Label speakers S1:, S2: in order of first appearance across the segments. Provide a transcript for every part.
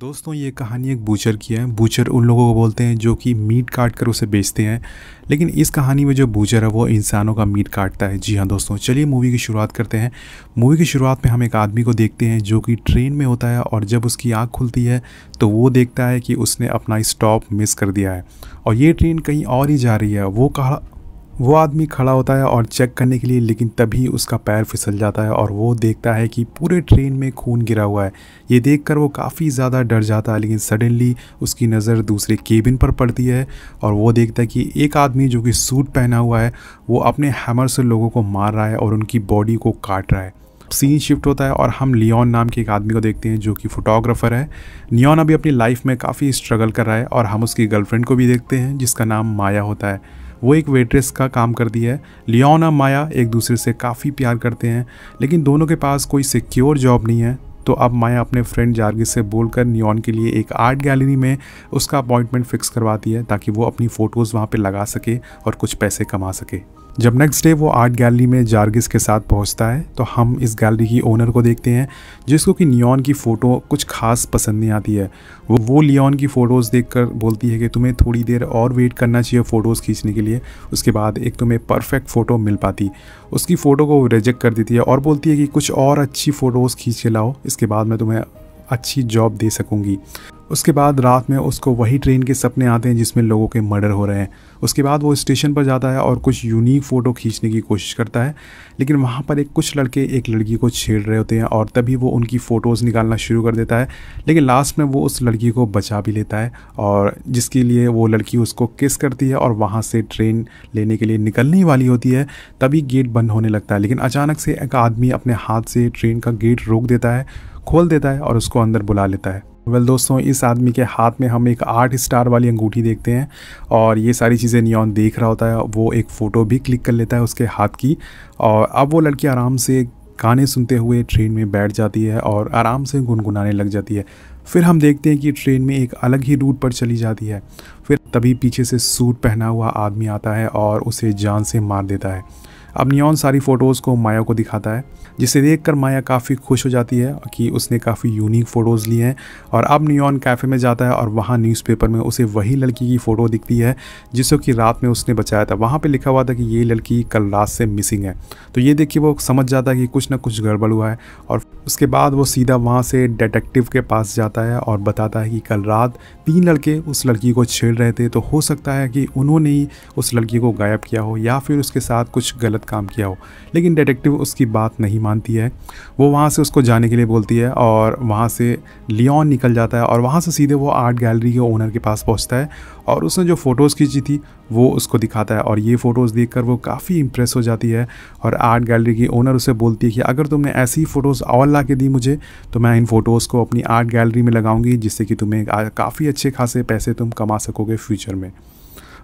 S1: दोस्तों ये कहानी एक बूचर की है बूचर उन लोगों को बोलते हैं जो कि मीट काट कर उसे बेचते हैं लेकिन इस कहानी में जो बूचर है वो इंसानों का मीट काटता है जी हाँ दोस्तों चलिए मूवी की शुरुआत करते हैं मूवी की शुरुआत में हम एक आदमी को देखते हैं जो कि ट्रेन में होता है और जब उसकी आँख खुलती है तो वो देखता है कि उसने अपना स्टॉप मिस कर दिया है और ये ट्रेन कहीं और ही जा रही है वो कहा वो आदमी खड़ा होता है और चेक करने के लिए लेकिन तभी उसका पैर फिसल जाता है और वो देखता है कि पूरे ट्रेन में खून गिरा हुआ है ये देखकर वो काफ़ी ज़्यादा डर जाता है लेकिन सडनली उसकी नज़र दूसरे केबिन पर पड़ती है और वो देखता है कि एक आदमी जो कि सूट पहना हुआ है वो अपने हैमर से लोगों को मार रहा है और उनकी बॉडी को काट रहा है सीन शिफ्ट होता है और हम लियोन नाम के एक आदमी को देखते हैं जो कि फोटोग्राफर है लियोन अभी अपनी लाइफ में काफ़ी स्ट्रगल कर रहा है और हम उसकी गर्लफ्रेंड को भी देखते हैं जिसका नाम माया होता है वो एक वेट्रेस का काम करती है लियोन और माया एक दूसरे से काफ़ी प्यार करते हैं लेकिन दोनों के पास कोई सिक्योर जॉब नहीं है तो अब माया अपने फ्रेंड जार्गिस से बोलकर नियॉन के लिए एक आर्ट गैलरी में उसका अपॉइंटमेंट फिक्स करवाती है ताकि वो अपनी फ़ोटोज़ वहाँ पर लगा सके और कुछ पैसे कमा सके जब नेक्स्ट डे वो आर्ट गैलरी में जार्गिस के साथ पहुंचता है तो हम इस गैलरी की ओनर को देखते हैं जिसको कि नियॉन की फ़ोटो कुछ खास पसंद नहीं आती है वो वो लियॉन की फ़ोटोज़ देखकर बोलती है कि तुम्हें थोड़ी देर और वेट करना चाहिए फ़ोटोज़ खींचने के लिए उसके बाद एक तुम्हें परफेक्ट फ़ोटो मिल पाती उसकी फ़ोटो को रिजेक्ट कर देती है और बोलती है कि कुछ और अच्छी फ़ोटोज़ खींच के लाओ इसके बाद मैं तुम्हें अच्छी जॉब दे सकूंगी उसके बाद रात में उसको वही ट्रेन के सपने आते हैं जिसमें लोगों के मर्डर हो रहे हैं उसके बाद वो स्टेशन पर जाता है और कुछ यूनिक फ़ोटो खींचने की कोशिश करता है लेकिन वहाँ पर एक कुछ लड़के एक लड़की को छेड़ रहे होते हैं और तभी वो उनकी फ़ोटोज़ निकालना शुरू कर देता है लेकिन लास्ट में वो उस लड़की को बचा भी लेता है और जिसके लिए वो लड़की उसको किस करती है और वहाँ से ट्रेन लेने के लिए निकलने वाली होती है तभी गेट बंद होने लगता है लेकिन अचानक से एक आदमी अपने हाथ से ट्रेन का गेट रोक देता है खोल देता है और उसको अंदर बुला लेता है वेल well, दोस्तों इस आदमी के हाथ में हम एक आठ स्टार वाली अंगूठी देखते हैं और ये सारी चीज़ें नियॉन देख रहा होता है वो एक फ़ोटो भी क्लिक कर लेता है उसके हाथ की और अब वो लड़की आराम से गाने सुनते हुए ट्रेन में बैठ जाती है और आराम से गुनगुनाने लग जाती है फिर हम देखते हैं कि ट्रेन में एक अलग ही रूट पर चली जाती है फिर तभी पीछे से सूट पहना हुआ आदमी आता है और उसे जान से मार देता है अब नियॉन सारी फ़ोटोज़ को माया को दिखाता है जिसे देखकर माया काफ़ी खुश हो जाती है कि उसने काफ़ी यूनिक फ़ोटोज़ लिए हैं और अब नियॉन कैफ़े में जाता है और वहाँ न्यूज़पेपर में उसे वही लड़की की फ़ोटो दिखती है जिसको कि रात में उसने बचाया था वहाँ पर लिखा हुआ था कि ये लड़की कल रात से मिसिंग है तो ये देख के वो समझ जाता है कि कुछ ना कुछ गड़बड़ हुआ है और उसके बाद वो सीधा वहाँ से डिटेक्टिव के पास जाता है और बताता है कि कल रात तीन लड़के उस लड़की को छेड़ रहे थे तो हो सकता है कि उन्होंने ही उस लड़की को गायब किया हो या फिर उसके साथ कुछ गलत साथ काम किया हो लेकिन डिटेक्टिव उसकी बात नहीं मानती है वो वहाँ से उसको जाने के लिए बोलती है और वहाँ से लियोन निकल जाता है और वहाँ से सीधे वो आर्ट गैलरी के ओनर के पास पहुँचता है और उसने जो फ़ोटोज़ खींची थी वो उसको दिखाता है और ये फ़ोटोज़ देखकर वो काफ़ी इंप्रेस हो जाती है और आर्ट गैलरी की ओनर उसे बोलती है कि अगर तुमने ऐसी फ़ोटोज़ और ला के दी मुझे तो मैं इन फ़ोटोज़ को अपनी आर्ट गैलरी में लगाऊंगी जिससे कि तुम्हें काफ़ी अच्छे खासे पैसे तुम कमा सकोगे फ्यूचर में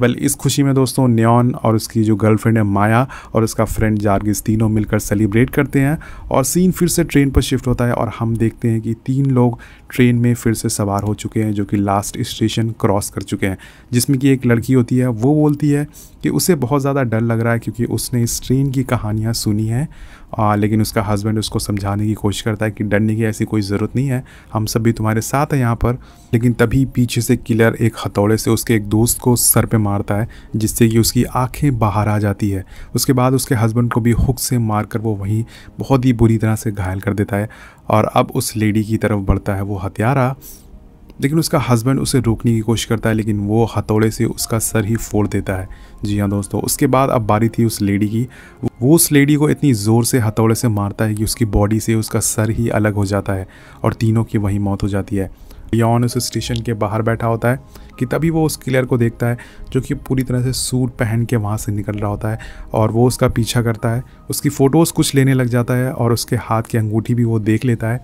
S1: वेल well, इस खुशी में दोस्तों न्योन और उसकी जो गर्लफ्रेंड है माया और उसका फ्रेंड जार्गिस तीनों मिलकर सेलिब्रेट करते हैं और सीन फिर से ट्रेन पर शिफ्ट होता है और हम देखते हैं कि तीन लोग ट्रेन में फिर से सवार हो चुके हैं जो कि लास्ट स्टेशन क्रॉस कर चुके हैं जिसमें कि एक लड़की होती है वो बोलती है कि उसे बहुत ज़्यादा डर लग रहा है क्योंकि उसने इस ट्रेन की कहानियाँ सुनी हैं आ, लेकिन उसका हस्बैंड उसको समझाने की कोशिश करता है कि डरने की ऐसी कोई ज़रूरत नहीं है हम सब भी तुम्हारे साथ हैं यहाँ पर लेकिन तभी पीछे से किलर एक हथौड़े से उसके एक दोस्त को सर पे मारता है जिससे कि उसकी आंखें बाहर आ जाती है उसके बाद उसके हस्बैंड को भी हुक से मार कर वो वहीं बहुत ही बुरी तरह से घायल कर देता है और अब उस लेडी की तरफ बढ़ता है वो हथियारा लेकिन उसका हस्बैंड उसे रोकने की कोशिश करता है लेकिन वो हथौड़े से उसका सर ही फोड़ देता है जी हाँ दोस्तों उसके बाद अब बारी थी उस लेडी की वो उस लेडी को इतनी ज़ोर से हथौड़े से मारता है कि उसकी बॉडी से उसका सर ही अलग हो जाता है और तीनों की वहीं मौत हो जाती है लियोन उस स्टेशन के बाहर बैठा होता है कि तभी वो उस किलर को देखता है जो कि पूरी तरह से सूट पहन के वहाँ से निकल रहा होता है और वो उसका पीछा करता है उसकी फ़ोटोज़ कुछ लेने लग जाता है और उसके हाथ की अंगूठी भी वो देख लेता है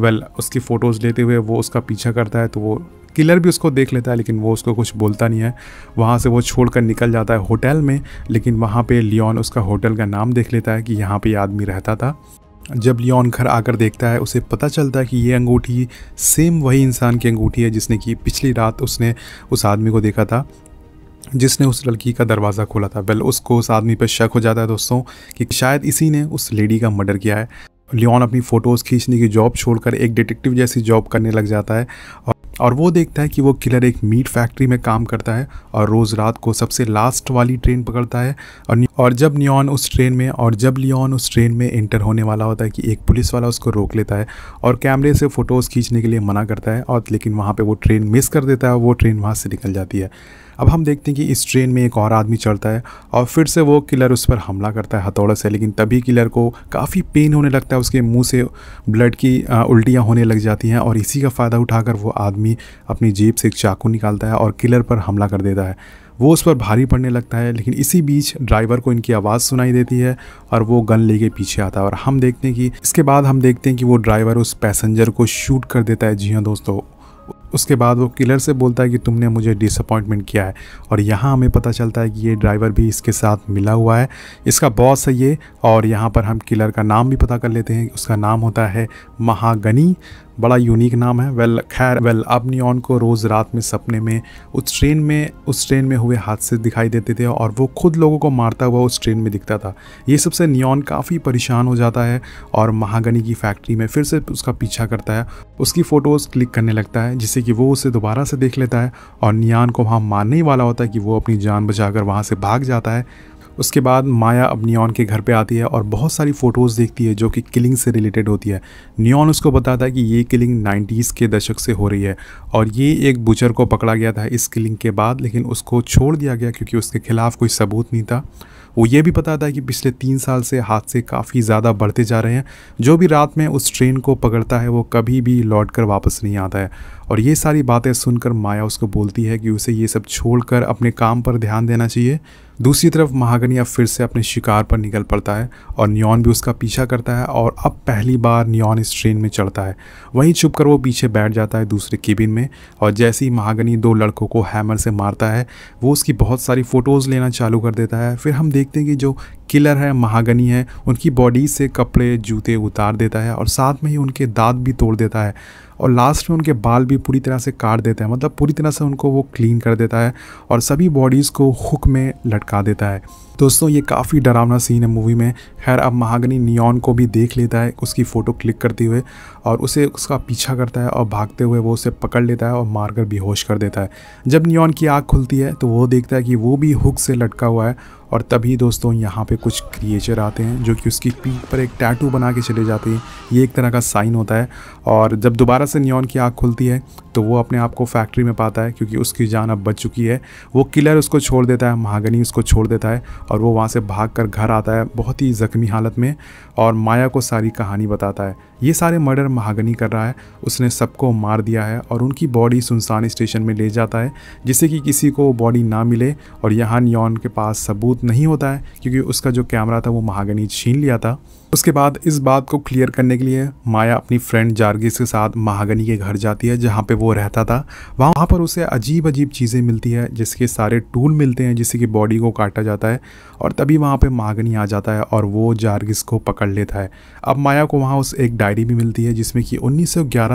S1: वेल well, उसकी फ़ोटोज़ लेते हुए वो उसका पीछा करता है तो वो किलर भी उसको देख लेता है लेकिन वो उसको कुछ बोलता नहीं है वहाँ से वो छोड़कर निकल जाता है होटल में लेकिन वहाँ पे लियोन उसका होटल का नाम देख लेता है कि यहाँ पे आदमी रहता था जब लियोन घर आकर देखता है उसे पता चलता है कि ये अंगूठी सेम वही इंसान की अंगूठी है जिसने कि पिछली रात उसने उस आदमी को देखा था जिसने उस लड़की का दरवाज़ा खोला था वेल उसको उस आदमी पर शक हो जाता है दोस्तों कि शायद इसी ने उस लेडी का मर्डर किया है लियोन अपनी फ़ोटोज़ खींचने की जॉब छोड़कर एक डिटेक्टिव जैसी जॉब करने लग जाता है और वो देखता है कि वो किलर एक मीट फैक्ट्री में काम करता है और रोज़ रात को सबसे लास्ट वाली ट्रेन पकड़ता है और और जब नियॉन उस ट्रेन में और जब लियोन उस ट्रेन में एंटर होने वाला होता है कि एक पुलिस वाला उसको रोक लेता है और कैमरे से फ़ोटोज़ खींचने के लिए मना करता है और लेकिन वहाँ पर वो ट्रेन मिस कर देता है वो ट्रेन वहाँ से निकल जाती है अब हम देखते हैं कि इस ट्रेन में एक और आदमी चढ़ता है और फिर से वो किलर उस पर हमला करता है हथौड़े से लेकिन तभी किलर को काफ़ी पेन होने लगता है उसके मुंह से ब्लड की उल्टियाँ होने लग जाती हैं और इसी का फ़ायदा उठाकर वो आदमी अपनी जेब से एक चाकू निकालता है और किलर पर हमला कर देता है वो उस पर भारी पड़ने लगता है लेकिन इसी बीच ड्राइवर को इनकी आवाज़ सुनाई देती है और वो गन लेके पीछे आता है और हम देखते हैं कि इसके बाद हम देखते हैं कि वो ड्राइवर उस पैसेंजर को शूट कर देता है जी हाँ दोस्तों उसके बाद वो किलर से बोलता है कि तुमने मुझे डिसअपॉइंटमेंट किया है और यहाँ हमें पता चलता है कि ये ड्राइवर भी इसके साथ मिला हुआ है इसका बॉस है ये और यहाँ पर हम किलर का नाम भी पता कर लेते हैं उसका नाम होता है महागनी बड़ा यूनिक नाम है वेल खैर वेल अब नियॉन को रोज़ रात में सपने में उस ट्रेन में उस ट्रेन में हुए हादसे दिखाई देते थे और वो खुद लोगों को मारता हुआ उस ट्रेन में दिखता था ये सबसे नियॉन काफ़ी परेशान हो जाता है और महागनी की फैक्ट्री में फिर से उसका पीछा करता है उसकी फ़ोटोज़ क्लिक करने लगता है जिससे कि वो उसे दोबारा से देख लेता है और नियान को वहाँ मारने ही वाला होता है कि वो अपनी जान बचा कर वहाँ से भाग जाता है उसके बाद माया अब नियॉन के घर पे आती है और बहुत सारी फ़ोटोज़ देखती है जो कि किलिंग से रिलेटेड होती है नियॉन उसको बताता है कि ये किलिंग 90s के दशक से हो रही है और ये एक बुचर को पकड़ा गया था इस किलिंग के बाद लेकिन उसको छोड़ दिया गया क्योंकि उसके खिलाफ कोई सबूत नहीं था वो ये भी बताता है कि पिछले तीन साल से हादसे काफ़ी ज़्यादा बढ़ते जा रहे हैं जो भी रात में उस ट्रेन को पकड़ता है वो कभी भी लौट कर वापस नहीं आता है और ये सारी बातें सुनकर माया उसको बोलती है कि उसे ये सब छोड़कर अपने काम पर ध्यान देना चाहिए दूसरी तरफ महागनिया फिर से अपने शिकार पर निकल पड़ता है और न्योन भी उसका पीछा करता है और अब पहली बार न्योन इस ट्रेन में चढ़ता है वहीं छुप कर वो पीछे बैठ जाता है दूसरे केबिन में और जैसे ही महागनी दो लड़कों को हैमर से मारता है वो उसकी बहुत सारी फ़ोटोज़ लेना चालू कर देता है फिर हम देखते हैं कि जो किलर है महागनी है उनकी बॉडी से कपड़े जूते उतार देता है और साथ में ही उनके दांत भी तोड़ देता है और लास्ट में उनके बाल भी पूरी तरह से काट देता है मतलब पूरी तरह से उनको वो क्लीन कर देता है और सभी बॉडीज़ को हुक में लटका देता है दोस्तों ये काफ़ी डरावना सीन है मूवी में खैर अब महागनी नियॉन को भी देख लेता है उसकी फ़ोटो क्लिक करते हुए और उसे उसका पीछा करता है और भागते हुए वो उसे पकड़ लेता है और मारकर बेहोश कर देता है जब नियॉन की आँख खुलती है तो वो देखता है कि वो भी हुक से लटका हुआ है और तभी दोस्तों यहाँ पे कुछ क्रिएचर आते हैं जो कि उसकी पीठ पर एक टैटू बना के चले जाते हैं ये एक तरह का साइन होता है और जब दोबारा से न्योन की आँख खुलती है तो वो अपने आप को फैक्ट्री में पाता है क्योंकि उसकी जान अब बच चुकी है वो किलर उसको छोड़ देता है महागनी उसको छोड़ देता है और वो वहाँ से भाग कर घर आता है बहुत ही ज़ख्मी हालत में और माया को सारी कहानी बताता है ये सारे मर्डर महागनी कर रहा है उसने सबको मार दिया है और उनकी बॉडी सुनसान स्टेशन में ले जाता है जिससे कि किसी को बॉडी ना मिले और यहाँ न्योन के पास सबूत नहीं होता है क्योंकि उसका जो कैमरा था वो महागनी छीन लिया था उसके बाद इस बात को क्लियर करने के लिए माया अपनी फ्रेंड जार्गिस के साथ महागनी के घर जाती है जहाँ पे वो रहता था वहाँ पर उसे अजीब अजीब चीज़ें मिलती है जिसके सारे टूल मिलते हैं जिससे कि बॉडी को काटा जाता है और तभी वहाँ पे महागनी आ जाता है और वो जार्गिस को पकड़ लेता है अब माया को वहाँ उस एक डायरी भी मिलती है जिसमें कि उन्नीस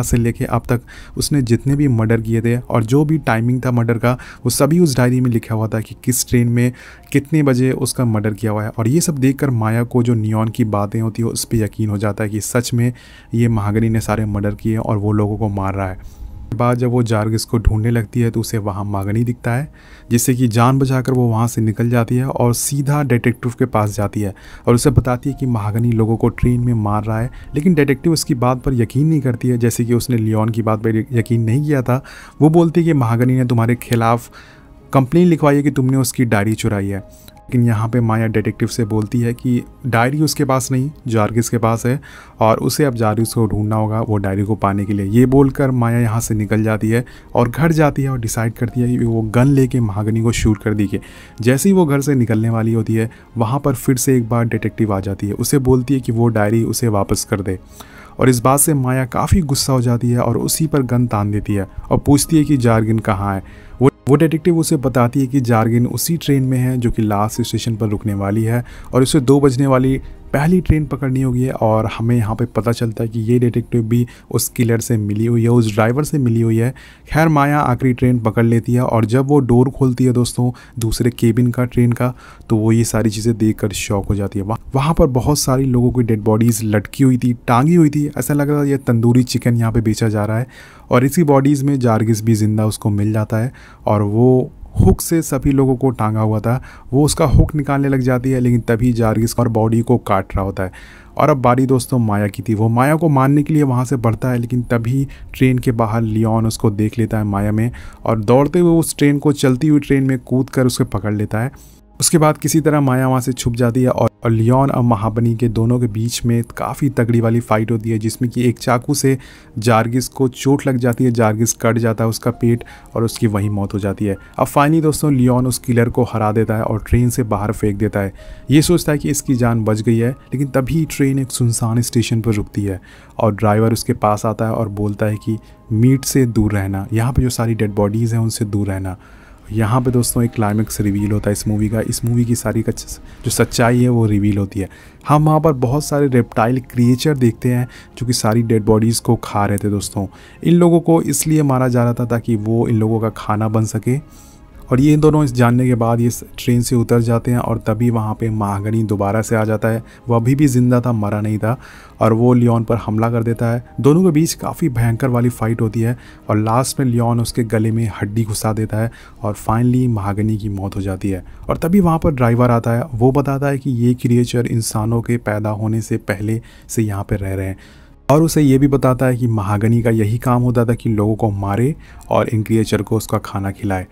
S1: से लेके अब तक उसने जितने भी मर्डर किए थे और जो भी टाइमिंग था मर्डर का वो सभी उस डायरी में लिखा हुआ था कि किस ट्रेन में कितने बजे उसका मर्डर किया हुआ है और ये सब देख माया को जो नियॉन की बातें होती है उस पर यकीन हो जाता है कि सच में ये महागनी ने सारे मर्डर किए और वो लोगों को मार रहा है बाद जब वो जार्गिस को ढूंढने लगती है तो उसे वहाँ मागनी दिखता है जिससे कि जान बचाकर वो वहाँ से निकल जाती है और सीधा डिटेक्टिव के पास जाती है और उसे बताती है कि महागनी लोगों को ट्रेन में मार रहा है लेकिन डिटेक्टिव उसकी बात पर यकीन नहीं करती है जैसे कि उसने लियोन की बात पर यकीन नहीं किया था वो बोलती है कि महागनी ने तुम्हारे खिलाफ़ कंप्लेन लिखवाई है कि तुमने उसकी डायरी चुराई है लेकिन यहाँ पे माया डिटेक्टिव से बोलती है कि डायरी उसके पास नहीं जार्गिस के पास है और उसे अब जार्गिस को ढूंढना होगा वो डायरी को पाने के लिए ये बोलकर माया यहाँ से निकल जाती है और घर जाती है और डिसाइड करती है कि वो गन लेके महागनी को शूट कर देगी जैसे ही वो घर से निकलने वाली होती है वहाँ पर फिर से एक बार डिटेक्टिव आ जाती है उसे बोलती है कि वो डायरी उसे वापस कर दे और इस बात से माया काफ़ी गुस्सा हो जाती है और उसी पर गन तान देती है और पूछती है कि जारगिन कहाँ है वो डिटेक्टिव उसे बताती है कि जार्गिन उसी ट्रेन में है जो कि लास्ट स्टेशन पर रुकने वाली है और उसे दो बजने वाली पहली ट्रेन पकड़नी होगी और हमें यहाँ पे पता चलता है कि ये डिटेक्टिव भी उस किलर से मिली हुई है उस ड्राइवर से मिली हुई है खैर माया आखिरी ट्रेन पकड़ लेती है और जब वो डोर खोलती है दोस्तों दूसरे केबिन का ट्रेन का तो वो ये सारी चीज़ें देख कर शौक हो जाती है वह, वहाँ पर बहुत सारी लोगों की डेड बॉडीज़ लटकी हुई थी टांगी हुई थी ऐसा लग रहा था यह तंदूरी चिकन यहाँ पर बेचा जा रहा है और इसी बॉडीज़ में जारगिस भी ज़िंदा उसको मिल जाता है और वो हुक से सभी लोगों को टांगा हुआ था वो उसका हुक निकालने लग जाती है लेकिन तभी जारगिस और बॉडी को काट रहा होता है और अब बारी दोस्तों माया की थी वो माया को मारने के लिए वहाँ से बढ़ता है लेकिन तभी ट्रेन के बाहर लियोन उसको देख लेता है माया में और दौड़ते हुए उस ट्रेन को चलती हुई ट्रेन में कूद कर उसको पकड़ लेता है उसके बाद किसी तरह माया वहाँ से छुप जाती है और और लियोन और महाबनी के दोनों के बीच में काफ़ी तगड़ी वाली फाइट होती है जिसमें कि एक चाकू से जार्गिस को चोट लग जाती है जार्गिस कट जाता है उसका पेट और उसकी वहीं मौत हो जाती है अब फाइनली दोस्तों लियोन उस किलर को हरा देता है और ट्रेन से बाहर फेंक देता है ये सोचता है कि इसकी जान बच गई है लेकिन तभी ट्रेन एक सुनसान स्टेशन पर रुकती है और ड्राइवर उसके पास आता है और बोलता है कि मीट से दूर रहना यहाँ पर जो सारी डेड बॉडीज़ हैं उनसे दूर रहना यहाँ पे दोस्तों एक क्लाइमेक्स रिवील होता है इस मूवी का इस मूवी की सारी जो सच्चाई है वो रिवील होती है हम वहाँ पर बहुत सारे रेप्टाइल क्रिएचर देखते हैं जो कि सारी डेड बॉडीज़ को खा रहे थे दोस्तों इन लोगों को इसलिए मारा जा रहा था ताकि वो इन लोगों का खाना बन सके और ये दोनों इस जानने के बाद ये ट्रेन से उतर जाते हैं और तभी वहाँ पे महागनी दोबारा से आ जाता है वो अभी भी ज़िंदा था मरा नहीं था और वो लियोन पर हमला कर देता है दोनों के बीच काफ़ी भयंकर वाली फ़ाइट होती है और लास्ट में लियोन उसके गले में हड्डी घुसा देता है और फाइनली महागनी की मौत हो जाती है और तभी वहाँ पर ड्राइवर आता है वो बताता है कि ये क्रिएचर इंसानों के पैदा होने से पहले से यहाँ पर रह रहे हैं और उसे ये भी बताता है कि महागनी का यही काम होता था कि लोगों को मारे और इन क्रिएचर को उसका खाना खिलाए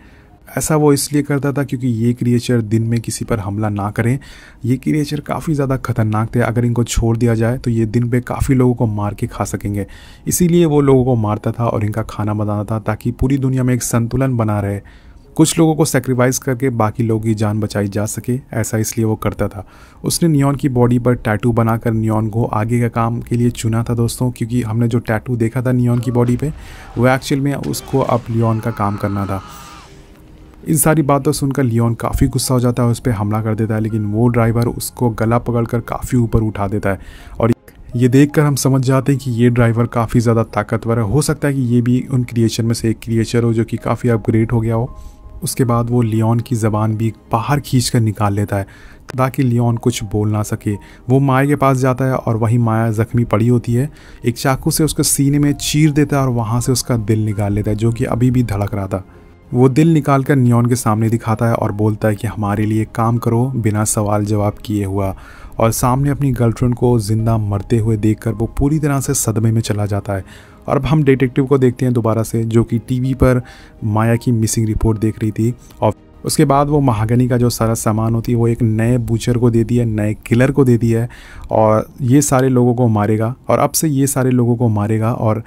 S1: ऐसा वो इसलिए करता था क्योंकि ये क्रिएचर दिन में किसी पर हमला ना करें ये क्रिएचर काफ़ी ज़्यादा खतरनाक थे अगर इनको छोड़ दिया जाए तो ये दिन पे काफ़ी लोगों को मार के खा सकेंगे इसीलिए वो लोगों को मारता था और इनका खाना बनाता था ताकि पूरी दुनिया में एक संतुलन बना रहे कुछ लोगों को सेक्रीफाइस करके बाकी लोगों की जान बचाई जा सके ऐसा इसलिए वो करता था उसने नियॉन की बॉडी पर टैटू बनाकर नियॉन को आगे का काम के लिए चुना था दोस्तों क्योंकि हमने जो टैटू देखा था नियॉन की बॉडी पे वो एक्चुअल में उसको अब लियॉन का काम करना था इन सारी बातों सुनकर लियोन काफ़ी गुस्सा हो जाता है उस पर हमला कर देता है लेकिन वो ड्राइवर उसको गला पकड़कर काफ़ी ऊपर उठा देता है और ये देखकर हम समझ जाते हैं कि ये ड्राइवर काफ़ी ज़्यादा ताकतवर है हो सकता है कि ये भी उन क्रिएशन में से एक क्रिएचर हो जो कि काफ़ी अपग्रेड हो गया हो उसके बाद वो लियोन की ज़बान भी बाहर खींच कर निकाल लेता है ताकि लियोन कुछ बोल ना सके वो माया के पास जाता है और वही माया ज़ख्मी पड़ी होती है एक चाकू से उसके सीने में चीर देता है और वहाँ से उसका दिल निकाल लेता है जो कि अभी भी धड़क रहा था वो दिल निकाल कर नियॉन के सामने दिखाता है और बोलता है कि हमारे लिए काम करो बिना सवाल जवाब किए हुआ और सामने अपनी गर्लफ्रेंड को ज़िंदा मरते हुए देखकर वो पूरी तरह से सदमे में चला जाता है और अब हम डिटेक्टिव को देखते हैं दोबारा से जो कि टीवी पर माया की मिसिंग रिपोर्ट देख रही थी और उसके बाद वो महागनी का जो सारा सामान होती है वो एक नए बूचर को दे दिया नए किलर को दे दिया है और ये सारे लोगों को मारेगा और अब से ये सारे लोगों को मारेगा और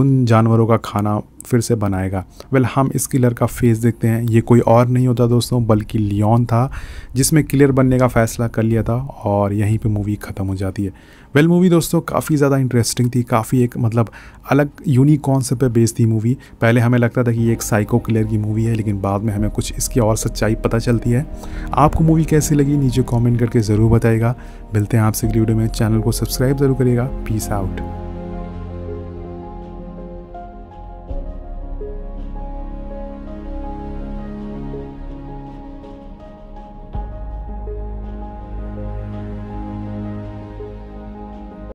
S1: उन जानवरों का खाना फिर से बनाएगा वेल हम इस किलर का फेस देखते हैं ये कोई और नहीं होता दोस्तों बल्कि लियोन था जिसमें किलर बनने का फ़ैसला कर लिया था और यहीं पे मूवी ख़त्म हो जाती है वेल मूवी दोस्तों काफ़ी ज़्यादा इंटरेस्टिंग थी काफ़ी एक मतलब अलग यूनिक कॉन्सेप्ट पे बेस्ड थी मूवी पहले हमें लगता था कि ये एक साइको किलर की मूवी है लेकिन बाद में हमें कुछ इसकी और सच्चाई पता चलती है आपको मूवी कैसी लगी नीचे कॉमेंट करके ज़रूर बताएगा मिलते हैं आपसे वीडियो में चैनल को सब्सक्राइब ज़रूर करिएगा पीस आउट